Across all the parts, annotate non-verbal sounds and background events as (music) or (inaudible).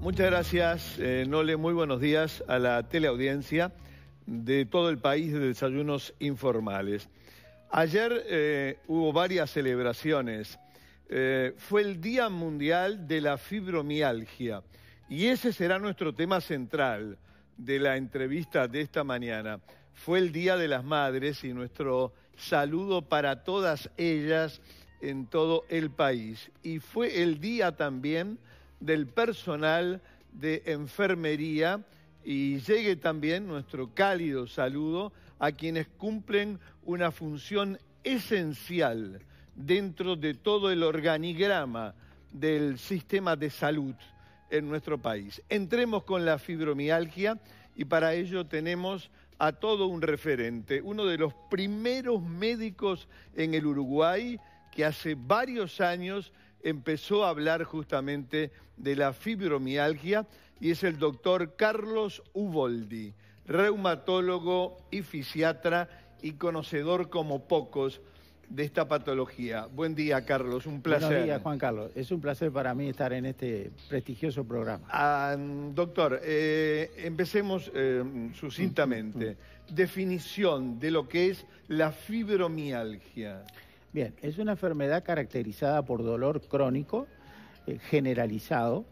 Muchas gracias, eh, Nole. Muy buenos días a la teleaudiencia de todo el país de desayunos informales. Ayer eh, hubo varias celebraciones. Eh, fue el Día Mundial de la Fibromialgia y ese será nuestro tema central de la entrevista de esta mañana. Fue el Día de las Madres y nuestro saludo para todas ellas en todo el país. Y fue el día también del personal de enfermería y llegue también nuestro cálido saludo a quienes cumplen una función esencial dentro de todo el organigrama del sistema de salud en nuestro país. Entremos con la fibromialgia y para ello tenemos a todo un referente, uno de los primeros médicos en el Uruguay que hace varios años empezó a hablar justamente de la fibromialgia y es el doctor Carlos Uboldi, reumatólogo y fisiatra y conocedor como pocos de esta patología. Buen día, Carlos, un placer. Buenos días, Juan Carlos. Es un placer para mí estar en este prestigioso programa. Ah, doctor, eh, empecemos eh, sucintamente. Mm, mm. Definición de lo que es la fibromialgia. Bien, es una enfermedad caracterizada por dolor crónico eh, generalizado.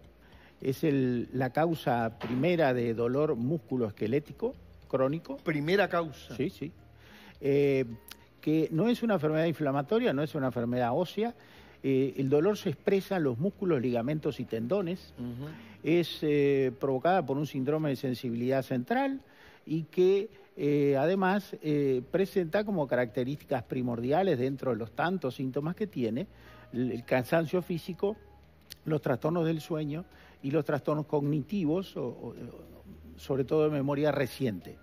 Es la causa primera de dolor musculoesquelético crónico. Primera causa. Sí, sí. Eh, que no es una enfermedad inflamatoria, no es una enfermedad ósea. Eh, el dolor se expresa en los músculos, ligamentos y tendones. Es provocada por un síndrome de sensibilidad central y que eh, además eh, presenta como características primordiales dentro de los tantos síntomas que tiene el cansancio físico, los trastornos del sueño y los trastornos cognitivos, sobre todo de memoria reciente.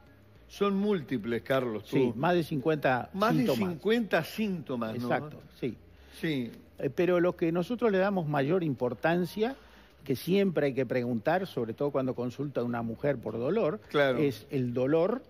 Son múltiples, Carlos. Sí, más de 50 síntomas. Más de 50 síntomas, ¿no? Exacto, sí. Sí. Eh, pero lo que nosotros le damos mayor importancia, que siempre hay que preguntar, sobre todo cuando consulta a una mujer por dolor, es el dolor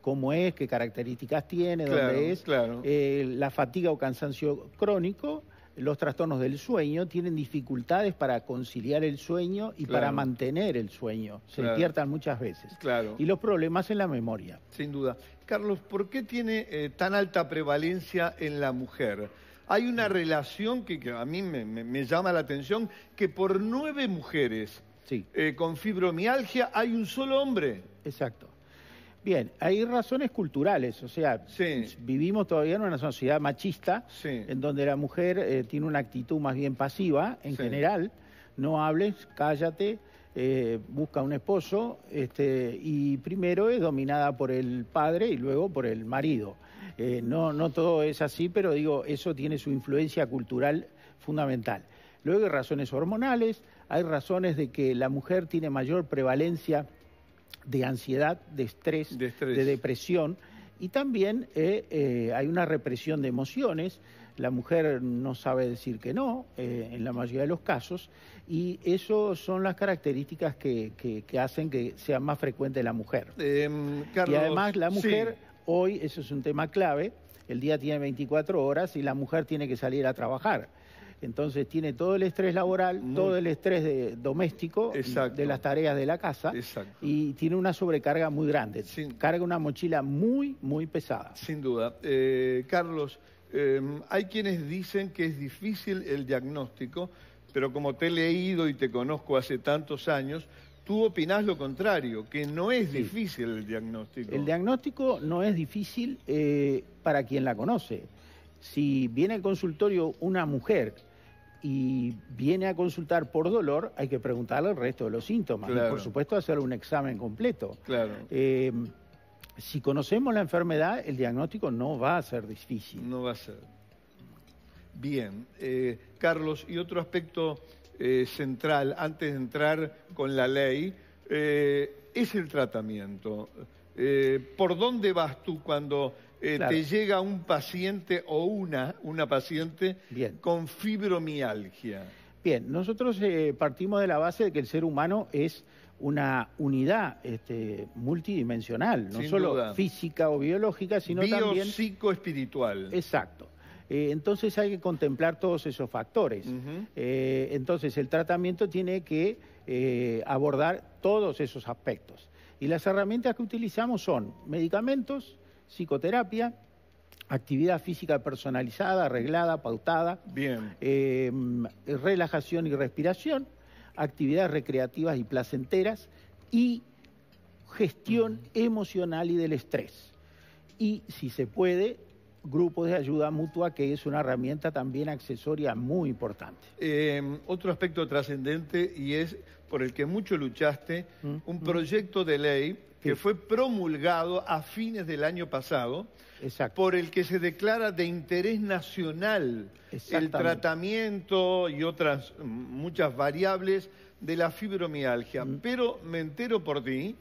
cómo es, qué características tiene, dónde es, eh, la fatiga o cansancio crónico, los trastornos del sueño, tienen dificultades para conciliar el sueño y para mantener el sueño, se despiertan muchas veces. Y los problemas en la memoria. Sin duda. Carlos, ¿por qué tiene eh, tan alta prevalencia en la mujer? Hay una relación que, a mí me, llama la atención, que por nueve mujeres eh, con fibromialgia hay un solo hombre. Exacto. Bien, hay razones culturales, o sea, vivimos todavía en una sociedad machista, en donde la mujer eh, tiene una actitud más bien pasiva en general, no hables, cállate, eh, busca un esposo, este, y primero es dominada por el padre y luego por el marido. Eh, no, no todo es así, pero digo, eso tiene su influencia cultural fundamental. Luego hay razones hormonales, hay razones de que la mujer tiene mayor prevalencia de ansiedad, de estrés, de, depresión. Y también eh, eh, hay una represión de emociones. La mujer no sabe decir que no, eh, en la mayoría de los casos, y eso son las características que, que, hacen que sea más frecuente la mujer. Em, y además la mujer, hoy, eso es un tema clave, el día tiene 24 horas y la mujer tiene que salir a trabajar. Entonces tiene todo el estrés laboral, todo el estrés doméstico, de las tareas de la casa y tiene una sobrecarga muy grande. Carga una mochila muy, muy pesada. Sin duda. Eh, Carlos, em, hay quienes dicen que es difícil el diagnóstico, pero como te he leído y te conozco hace tantos años, tú opinás lo contrario, que no es difícil el diagnóstico. El diagnóstico no es difícil eh, para quien la conoce. Si viene al consultorio una mujer y viene a consultar por dolor, hay que preguntarle el resto de los síntomas. Y por supuesto, hacer un examen completo. Claro. Eh, si conocemos la enfermedad, el diagnóstico no va a ser difícil. No va a ser. Bien. Eh, Carlos, y otro aspecto eh, central, antes de entrar con la ley, es el tratamiento. ¿Por dónde vas tú cuando eh, te llega un paciente o una, una paciente con fibromialgia. Bien, nosotros eh, partimos de la base de que el ser humano es una unidad este, multidimensional, no solo física o biológica, sino también... psicoespiritual. Exacto. Eh, entonces hay que contemplar todos esos factores. entonces el tratamiento tiene que abordar todos esos aspectos. Y las herramientas que utilizamos son medicamentos, psicoterapia, actividad física personalizada, arreglada, pautada, Bien. Eh, relajación y respiración, actividades recreativas y placenteras y gestión emocional y del estrés. Y si se puede, grupos de ayuda mutua, que es una herramienta también accesoria muy importante. Em, otro aspecto trascendente y es por el que mucho luchaste, mm, un mm. proyecto de ley que fue promulgado a fines del año pasado, por el que se declara de interés nacional el tratamiento y otras muchas variables de la fibromialgia. Mm. Pero me entero por ti,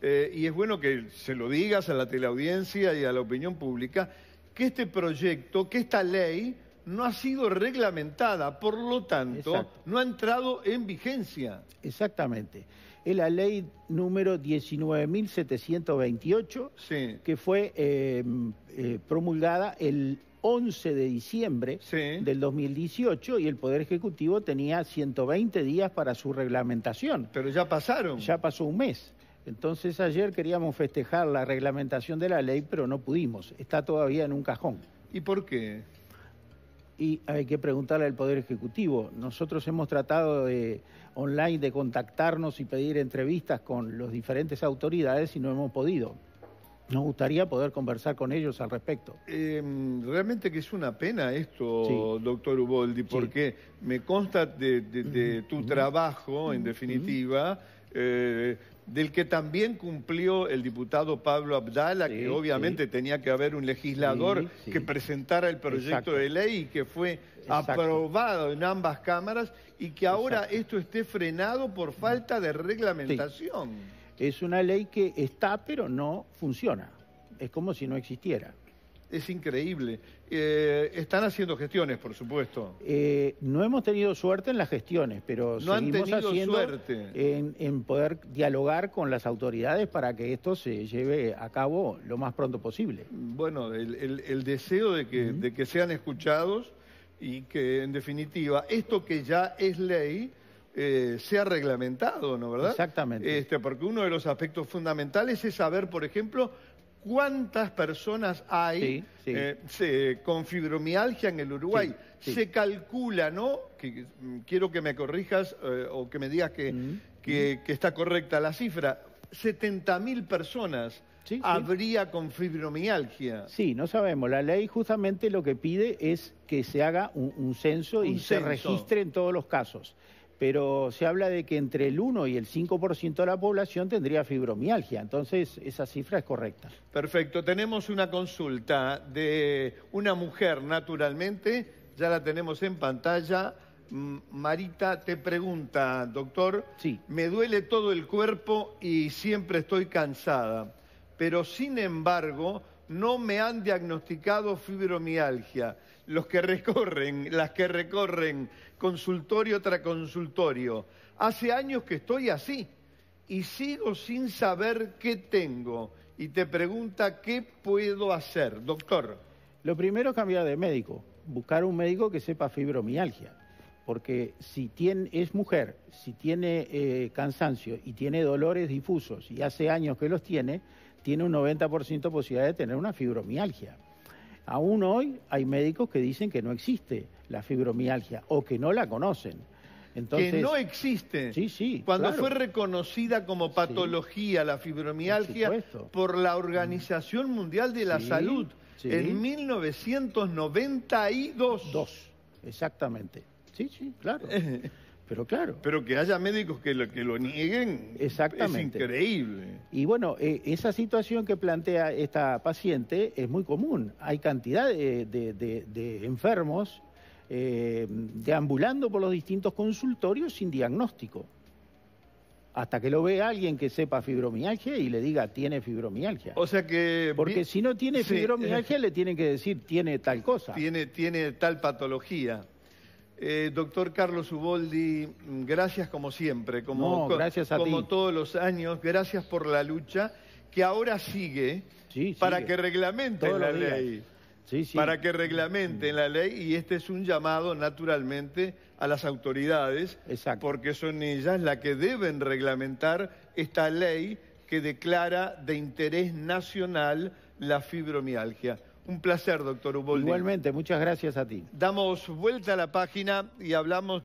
eh, y es bueno que se lo digas a la teleaudiencia y a la opinión pública, que este proyecto, que esta ley no ha sido reglamentada, por lo tanto, no ha entrado en vigencia. Exactamente es la ley número 19.728, que fue eh, eh, promulgada el 11 de diciembre del 2018 y el Poder Ejecutivo tenía 120 días para su reglamentación. Pero ya pasaron. Ya pasó un mes. Entonces ayer queríamos festejar la reglamentación de la ley, pero no pudimos. Está todavía en un cajón. ¿Y por qué? y hay que preguntarle al Poder Ejecutivo. Nosotros hemos tratado de online de contactarnos y pedir entrevistas con las diferentes autoridades y no hemos podido. Nos gustaría poder conversar con ellos al respecto. Em, realmente que es una pena esto, doctor Uboldi, porque me consta de, tu trabajo, en definitiva, eh, del que también cumplió el diputado Pablo Abdala, que obviamente tenía que haber un legislador que presentara el proyecto de ley y que fue aprobado en ambas cámaras y que ahora esto esté frenado por falta de reglamentación. Es una ley que está pero no funciona. Es como si no existiera es increíble. Eh, están haciendo gestiones, por supuesto. Eh, no hemos tenido suerte en las gestiones, pero no seguimos han haciendo suerte. En, poder dialogar con las autoridades para que esto se lleve a cabo lo más pronto posible. Bueno, el, deseo de que, sean escuchados y que, en definitiva, esto que ya es ley... Eh, sea reglamentado, ¿no verdad? Exactamente. Este, porque uno de los aspectos fundamentales es saber, por ejemplo, cuántas personas hay eh, con fibromialgia en el Uruguay. se calcula, ¿no? Que, mm, quiero que me corrijas eh, o que me digas que, está correcta la cifra. mil personas habría con fibromialgia. Sí, no sabemos. La ley justamente lo que pide es que se haga un, censo y se registre en todos los casos pero se habla de que entre el 1 y el 5% de la población tendría fibromialgia, entonces esa cifra es correcta. Perfecto, tenemos una consulta de una mujer, naturalmente, ya la tenemos en pantalla. Marita te pregunta, doctor, sí. me duele todo el cuerpo y siempre estoy cansada, pero sin embargo no me han diagnosticado fibromialgia los que recorren, las que recorren consultorio tras consultorio. Hace años que estoy así y sigo sin saber qué tengo y te pregunta qué puedo hacer, doctor. Lo primero es cambiar de médico, buscar un médico que sepa fibromialgia, porque si tiene, es mujer, si tiene eh, cansancio y tiene dolores difusos y hace años que los tiene, tiene un 90% posibilidad de tener una fibromialgia. Aún hoy hay médicos que dicen que no existe la fibromialgia o que no la conocen. Entonces, que no existe. Sí, sí. Cuando fue reconocida como patología la fibromialgia por, la Organización Mundial de la Salud en 1992. Dos, exactamente. Sí, sí, claro. (laughs) Pero claro. Pero que haya médicos que lo, que lo nieguen es increíble. Y bueno, eh, esa situación que plantea esta paciente es muy común. Hay cantidad de, enfermos eh, deambulando por los distintos consultorios sin diagnóstico. Hasta que lo vea alguien que sepa fibromialgia y le diga tiene fibromialgia. O sea que. Porque si no tiene fibromialgia, le tienen que decir tiene tal cosa. Tiene, tiene tal patología. Eh, doctor Carlos Uboldi, gracias como siempre, como, todos los años, gracias por la lucha que ahora sigue para que reglamenten la ley. Para que reglamenten la ley y este es un llamado naturalmente a las autoridades, porque son ellas las que deben reglamentar esta ley que declara de interés nacional la fibromialgia. Un placer, doctor Uboldi. Igualmente, muchas gracias a ti. Damos vuelta a la página y hablamos...